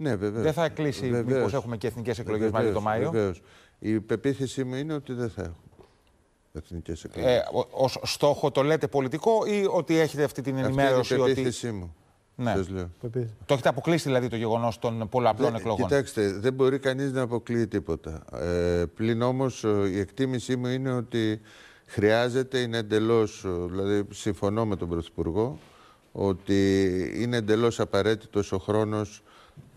Ναι, βεβαίως. Δεν θα κλείσει μήπως έχουμε και εθνικές εκλογές μαζί το Μάιο. Βεβαίως. Η πεποίθησή μου είναι ότι δεν θα έχουμε εθνικές εκλογές. Ε, Ως στόχο το λέτε πολιτικό ή ότι έχετε αυτή την ενημέρωση. Αυτή είναι η πεποίθησή αυτη ειναι η πεποιθηση μου. Ναι. Σας λέω. Το έχετε αποκλείσει δηλαδή το γεγονός των πολλαπλών δεν, εκλογών. Κοιτάξτε, δεν μπορεί κανείς να αποκλείει τίποτα. Ε, πλην όμως η εκτίμησή μου είναι ότι χρειάζεται, είναι εντελώς. Δηλαδή, συμφωνώ με τον Πρωθυπουργό ότι είναι εντελώς απαραίτητος ο χρόνος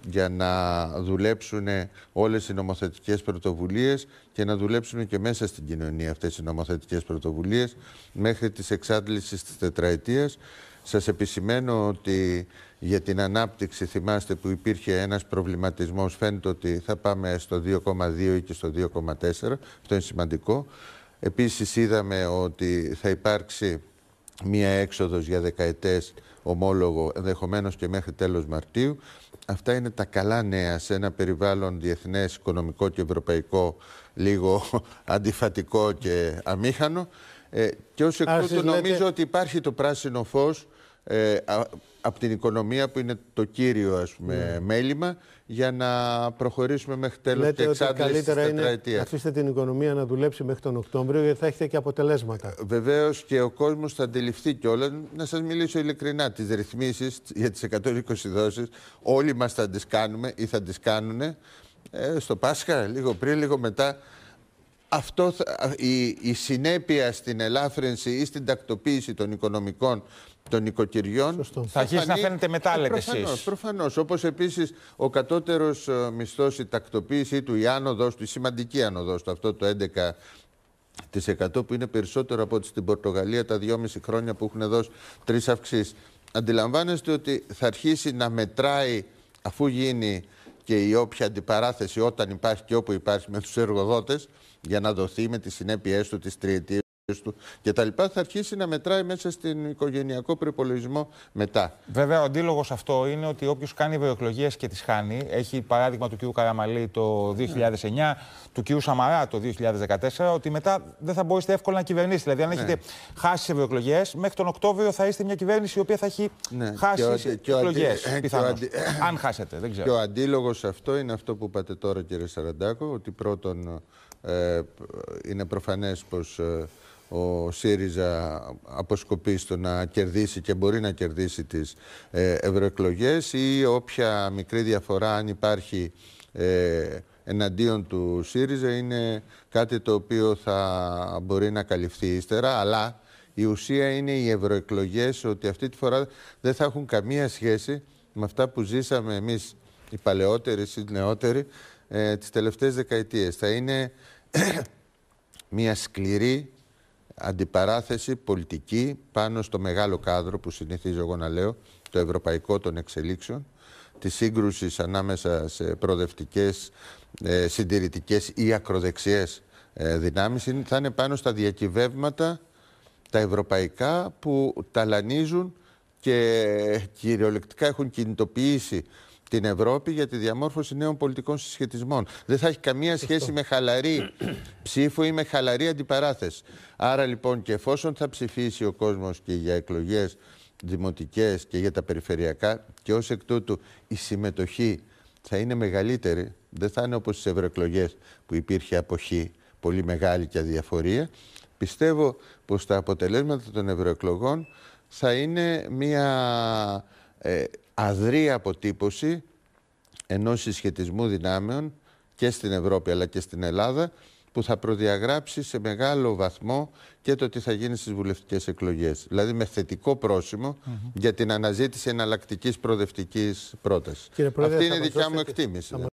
για να δουλέψουν όλες οι νομοθετικές πρωτοβουλίες και να δουλέψουν και μέσα στην κοινωνία αυτές οι νομοθετικές πρωτοβουλίες μέχρι της εξάντλησης της τετραετίας. Σας επισημαίνω ότι για την ανάπτυξη θυμάστε που υπήρχε ένας προβληματισμός φαίνεται ότι θα πάμε στο 2,2 ή και στο 2,4 αυτό είναι σημαντικό. Επίσης είδαμε ότι θα υπάρξει μία έξοδος για δεκαετές ομόλογο ενδεχομένως και μέχρι τέλος Μαρτίου. Αυτά είναι τα καλά νέα σε ένα περιβάλλον διεθνές, οικονομικό και ευρωπαϊκό λίγο αντιφατικό και αμήχανο. Ε, και ως εκ τούτου νομίζω ότι υπάρχει το πράσινο φως ε, από την οικονομία που είναι το κύριο ας πούμε, ναι. μέλημα για να προχωρήσουμε μέχρι τέλος τη εξάντληση της τετραετίας. Αφήστε την οικονομία να δουλέψει μέχρι τον Οκτώβριο, γιατί θα έχετε και αποτελέσματα. Βεβαίως και ο κόσμος θα αντιληφθεί κιόλας. Να σας μιλήσω ειλικρινά: τις ρυθμίσεις για τις 120 δόσεις, όλοι μας θα τις κάνουμε ή θα τις κάνουν. Ε, στο Πάσχα, λίγο πριν, λίγο μετά αυτό, η, η συνέπεια στην ελάφρυνση ή στην τακτοποίηση των οικονομικών των νοικοκυριών. Σωστό. Θα αρχίσει να φαίνεται μετάλλεται εσεί. Προφανώ. Όπω επίση ο κατώτερο ε, μισθό, η στην τακτοποιηση των οικονομικων των οικοκυριων σωστο θα αρχισει να φαινεται μεταλλεται εσει προφανω οπω επιση ο κατωτερο μισθο η τακτοποιηση του, η άνοδος του, η σημαντική άνοδος του, αυτό το 11 που είναι περισσότερο από ό,τι στην Πορτογαλία τα 2,5 χρόνια που έχουν δώσει τρεις αυξήσεις. Αντιλαμβάνεστε ότι θα αρχίσει να μετράει αφού γίνει και η όποια αντιπαράθεση όταν υπάρχει και όπου υπάρχει με τους εργοδότες για να δοθεί με τις συνέπειές του της τριετή του λοιπά, Θα αρχίσει να μετράει μέσα στην οικογενειακό προπολογισμό μετά. Βέβαια, ο αντίλογος αυτό είναι ότι όποιος κάνει ευρωεκλογές και τις χάνει, έχει παράδειγμα του κ. Καραμαλή το 2009, του κ. Σαμαρά το 2014, ότι μετά δεν θα μπορείτε εύκολα να κυβερνήσετε. Δηλαδή, αν ναι. έχετε χάσει τις ευρωεκλογές, μέχρι τον Οκτώβριο θα είστε μια κυβέρνηση η οποία θα έχει ναι. χάσει τι εκλογέ. Ε, ε, ε, αν χάσετε, δεν ξέρω. Και ο αντίλογος αυτό είναι αυτό που είπατε τώρα, κ. Σαραντάκο, ότι πρώτον είναι προφανές πως ο ΣΥΡΙΖΑ αποσκοπεί στο να κερδίσει και μπορεί να κερδίσει τις ε, ευρωεκλογές ή όποια μικρή διαφορά αν υπάρχει ε, εναντίον του ΣΥΡΙΖΑ είναι κάτι το οποίο θα μπορεί να καλυφθεί ύστερα, αλλά η ουσία είναι οι ευρωεκλογές ότι αυτή τη φορά δεν θα έχουν καμία σχέση με αυτά που ζήσαμε εμείς οι παλαιότεροι, οι νεότεροι, ε, τις τελευταίες δεκαετίες. Θα είναι μια σκληρή αντιπαράθεση πολιτική πάνω στο μεγάλο κάδρο που συνηθίζω εγώ να λέω, το ευρωπαϊκό των εξελίξεων, της σύγκρουσης ανάμεσα σε προοδευτικές, ε, συντηρητικές ή ακροδεξιές ε, δυνάμεις, θα είναι πάνω στα διακυβεύματα τα ευρωπαϊκά που ταλανίζουν και κυριολεκτικά έχουν κινητοποιήσει την Ευρώπη για τη διαμόρφωση νέων πολιτικών συσχετισμών. Δεν θα έχει καμία σχέση με χαλαρή ψήφο ή με χαλαρή αντιπαράθεση. Άρα λοιπόν και εφόσον θα ψηφίσει ο κόσμος και για εκλογές δημοτικές και για τα περιφερειακά και ως εκ τούτου η συμμετοχή θα είναι μεγαλύτερη, δεν θα είναι όπως στις ευρωεκλογές που υπήρχε αποχή πολύ μεγάλη και αδιαφορία. Πιστεύω πως τα αποτελέσματα των ευρωεκλογών θα είναι μια ε, αδρή αποτύπωση ενός συσχετισμού δυνάμεων και στην Ευρώπη αλλά και στην Ελλάδα που θα προδιαγράψει σε μεγάλο βαθμό και το τι θα γίνει στις βουλευτικές εκλογές. Δηλαδή με θετικό πρόσημο για την αναζήτηση εναλλακτικής προοδευτικής πρότασης. Αυτή είναι η δικιά μου εκτίμηση.